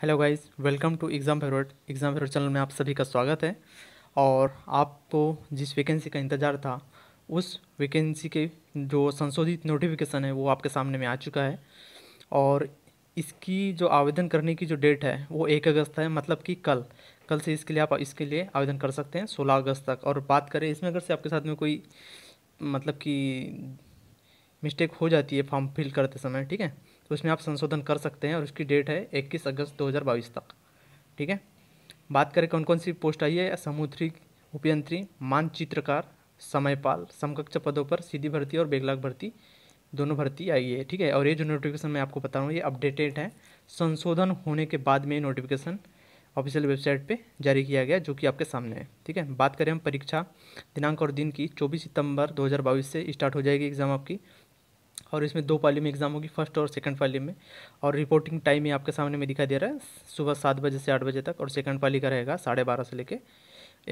hello guys welcome to exam favourite exam favourite channel में आप सभी का स्वागत है और आपको तो जिस वैकेंसी का इंतज़ार था उस वैकेंसी के जो संशोधित नोटिफिकेशन है वो आपके सामने में आ चुका है और इसकी जो आवेदन करने की जो डेट है वो एक अगस्त है मतलब कि कल कल से इसके लिए आप इसके लिए आवेदन कर सकते हैं सोलह अगस्त तक और बात करें इसमें अगर से आपके साथ में कोई मतलब कि मिस्टेक हो जाती है फॉर्म फिल करते समय ठीक है तो उसमें आप संशोधन कर सकते हैं और उसकी डेट है इक्कीस अगस्त 2022 तक ठीक है बात करें कौन कौन सी पोस्ट आई है समुद्री उपयंत्री मानचित्रकार समयपाल समकक्ष पदों पर सीधी भर्ती और बेगलाग भर्ती दोनों भर्ती आई है ठीक है और ये जो नोटिफिकेशन मैं आपको बता रहा हूँ ये अपडेटेड है संशोधन होने के बाद में नोटिफिकेशन ऑफिशियल वेबसाइट पे जारी किया गया जो कि आपके सामने है ठीक है बात करें हम परीक्षा दिनांक और दिन की 24 सितंबर 2022 से स्टार्ट हो जाएगी एग्ज़ाम आपकी और इसमें दो पाली में एग्ज़ाम होगी फर्स्ट और सेकंड पाली में और रिपोर्टिंग टाइम ये आपके सामने में दिखाई दे रहा है सुबह सात बजे से आठ बजे तक और सेकंड पाली का रहेगा साढ़े बारह से लेके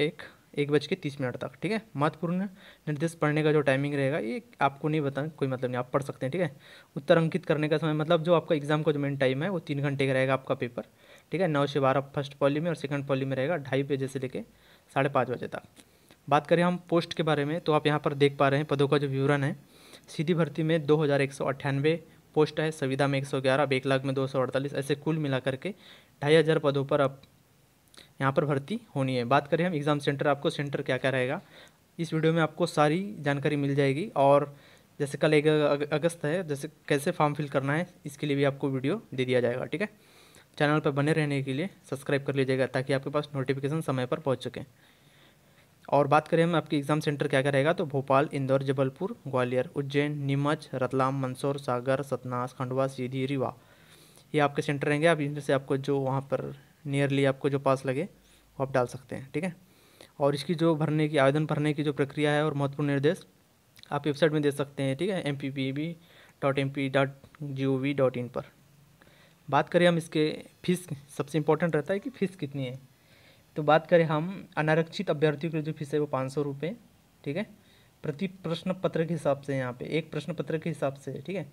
एक एक बज के तीस मिनट तक ठीक है महत्वपूर्ण निर्देश पढ़ने का जो टाइमिंग रहेगा ये आपको नहीं बताना कोई मतलब नहीं आप पढ़ सकते हैं ठीक है उत्तर अंकित करने का समय मतलब जो आपका एग्ज़ाम का जो मेन टाइम है वो तीन घंटे का रहेगा आपका पेपर ठीक है नौ से बारह फर्स्ट पॉली में और सेकंड पॉली में रहेगा ढाई बजे से लेकर साढ़े पाँच बजे तक बात करें हम पोस्ट के बारे में तो आप यहाँ पर देख पा रहे हैं पदों का जो विवरण है सीधी भर्ती में दो हज़ार एक सौ अट्ठानवे पोस्ट है संविधा में एक सौ ग्यारह एक लाख में दो सौ अड़तालीस ऐसे कुल मिलाकर के ढाई हज़ार पदों पर अब यहाँ पर भर्ती होनी है बात करें हम एग्ज़ाम सेंटर आपको सेंटर क्या क्या रहेगा इस वीडियो में आपको सारी जानकारी मिल जाएगी और जैसे कल एक अगस्त है जैसे कैसे फॉर्म फिल करना है इसके लिए भी आपको वीडियो दे दिया जाएगा ठीक है चैनल पर बने रहने के लिए सब्सक्राइब कर लीजिएगा ताकि आपके पास नोटिफिकेशन समय पर पहुँच सकें और बात करें हम आपके एग्ज़ाम सेंटर क्या क्या रहेगा तो भोपाल इंदौर जबलपुर ग्वालियर उज्जैन नीमच रतलाम मंदसौर सागर सतनास खंडवा सीधी रीवा ये आपके सेंटर रहेंगे आप इनमें से आपको जो वहाँ पर नियरली आपको जो पास लगे वो आप डाल सकते हैं ठीक है और इसकी जो भरने की आवेदन भरने की जो प्रक्रिया है और महत्वपूर्ण निर्देश आप वेबसाइट में दे सकते हैं ठीक है M P P B dot M P dot G O V dot in पर बात करें हम इसके फीस सबसे इम्पोर्टेंट रहता है कि फ़ीस कितनी है तो बात करें हम अनारक्षित अभ्यर्थियों के जो फीस है वो पाँच सौ रुपये ठीक है प्रति प्रश्न पत्र के हिसाब से यहाँ पे एक प्रश्न पत्र के हिसाब से ठीक है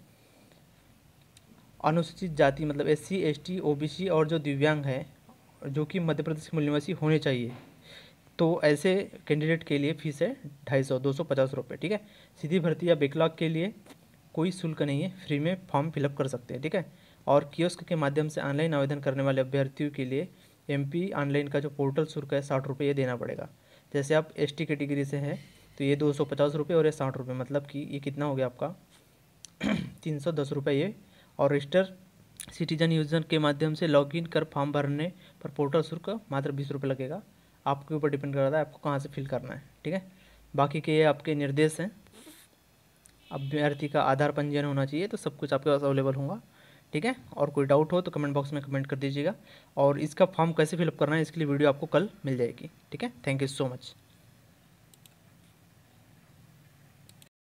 अनुसूचित जाति मतलब S C S T O B C और जो दिव्यांग है जो कि मध्य प्रदेश के मूल निवासी होने चाहिए तो ऐसे कैंडिडेट के लिए फीस है ढाई सौ दो सौ पचास रुपये ठीक है सीधी भर्ती या बेकलॉग के लिए कोई शुल्क नहीं है फ्री में फॉर्म फिलअप कर सकते हैं ठीक है और कियोस्क के माध्यम से ऑनलाइन आवेदन करने वाले अभ्यर्थियों के लिए एम ऑनलाइन का जो पोर्टल शुल्क है साठ रुपये ये देना पड़ेगा जैसे आप एस कैटेगरी से हैं तो ये दो सौ पचास रुपये और ये साठ रुपये मतलब कि ये कितना हो गया आपका तीन सौ दस रुपये ये और रजिस्टर सिटीजन यूजर के माध्यम से लॉगिन कर फॉर्म भरने पर पोर्टल शुल्क मात्र बीस रुपये लगेगा आपके ऊपर डिपेंड करता है आपको कहाँ से फिल करना है ठीक है बाकी के ये आपके निर्देश हैं अभ्यर्थी का आधार पंजीयन होना चाहिए तो सब कुछ आपके पास अवेलेबल होगा ठीक है और कोई डाउट हो तो कमेंट बॉक्स में कमेंट कर दीजिएगा और इसका फॉर्म कैसे फिलअप करना है इसके लिए वीडियो आपको कल मिल जाएगी ठीक है थैंक यू सो मच